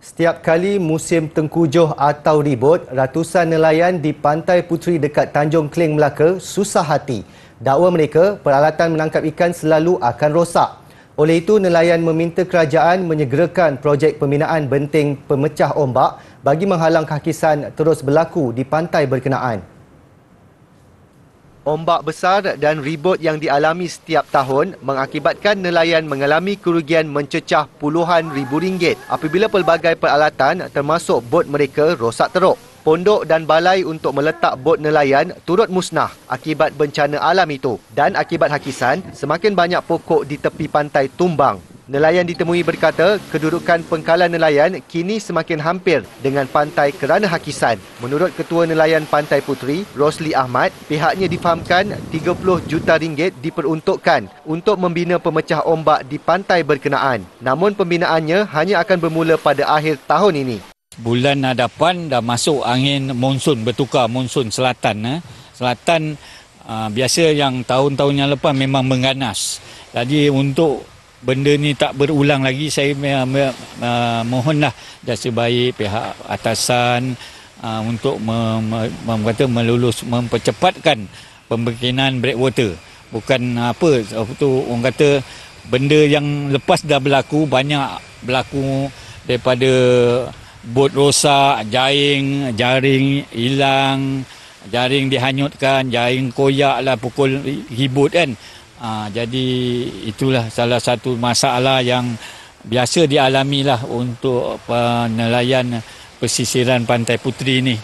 Setiap kali musim tengkujuh atau ribut, ratusan nelayan di Pantai Putri dekat Tanjung Kling Melaka susah hati. Dakwa mereka, peralatan menangkap ikan selalu akan rosak. Oleh itu, nelayan meminta kerajaan menyegerakan projek pembinaan benting pemecah ombak bagi menghalang kakisan terus berlaku di pantai berkenaan. Ombak besar dan ribut yang dialami setiap tahun mengakibatkan nelayan mengalami kerugian mencecah puluhan ribu ringgit apabila pelbagai peralatan termasuk bot mereka rosak teruk. Pondok dan balai untuk meletak bot nelayan turut musnah akibat bencana alam itu dan akibat hakisan semakin banyak pokok di tepi pantai tumbang. Nelayan ditemui berkata kedudukan pengkalan nelayan kini semakin hampir dengan pantai kerana hakisan. Menurut Ketua Nelayan Pantai Puteri, Rosli Ahmad, pihaknya difahamkan 30 juta ringgit diperuntukkan untuk membina pemecah ombak di pantai berkenaan. Namun pembinaannya hanya akan bermula pada akhir tahun ini. Bulan hadapan dah masuk angin monsun bertukar monsun selatan. Eh. Selatan ah, biasa yang tahun-tahun yang lepas memang mengganas. Jadi untuk benda ni tak berulang lagi saya uh, mohonlah jasa baik pihak atasan uh, untuk mem, mem, kata melulus mempercepatkan pembekinan breakwater bukan apa tu orang kata benda yang lepas dah berlaku banyak berlaku daripada bot rosak jaring jaring hilang jaring dihanyutkan jaring koyak lah pukul ribut kan Uh, jadi itulah salah satu masalah yang biasa dialami lah untuk penelayan pesisiran Pantai Putri ini.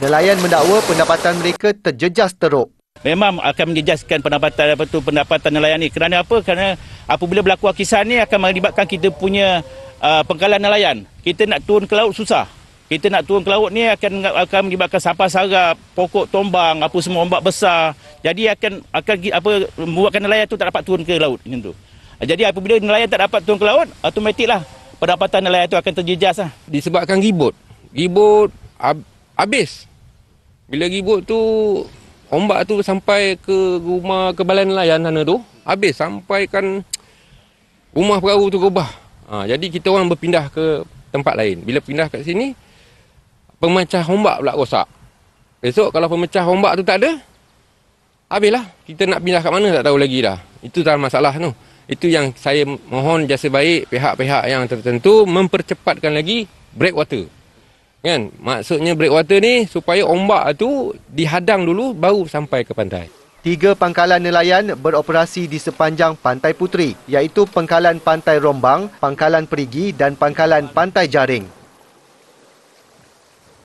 Nelayan mendakwa pendapatan mereka terjejas teruk. Memang akan menjejaskan pendapatan apa tu pendapatan nelayan ni. Kerana apa? Kerana apabila berlaku kisah ni akan melibatkan kita punya uh, pengkalan nelayan. Kita nak turun ke laut susah. Kita nak turun ke laut ni akan akan melibatkan sampah sarap, pokok tombang, apa semua ombak besar. Jadi akan akan apa membuatkan nelayan tu tak dapat turun ke laut macam tu. Ah, jadi apabila nelayan tak dapat turun ke laut, automatiklah pendapatan nelayan tu akan terjejas lah. Disebabkan ribut. Ribut ab, habis. Bila ribut tu ombak tu sampai ke rumah kebalan nelayan sana tu, habis sampai kan rumah perahu tu rubah. Ha, ah, jadi kita orang berpindah ke tempat lain. Bila pindah kat sini, pemecah ombak pula rosak. Esok kalau pemecah ombak tu tak ada, Habislah, kita nak pindah kat mana tak tahu lagi dah. Itu dah masalah tu. Itu yang saya mohon jasa baik pihak-pihak yang tertentu mempercepatkan lagi breakwater. Kan? Maksudnya breakwater ni supaya ombak tu dihadang dulu baru sampai ke pantai. Tiga pangkalan nelayan beroperasi di sepanjang Pantai Putri iaitu pangkalan Pantai Rombang, pangkalan Perigi dan pangkalan Pantai Jaring.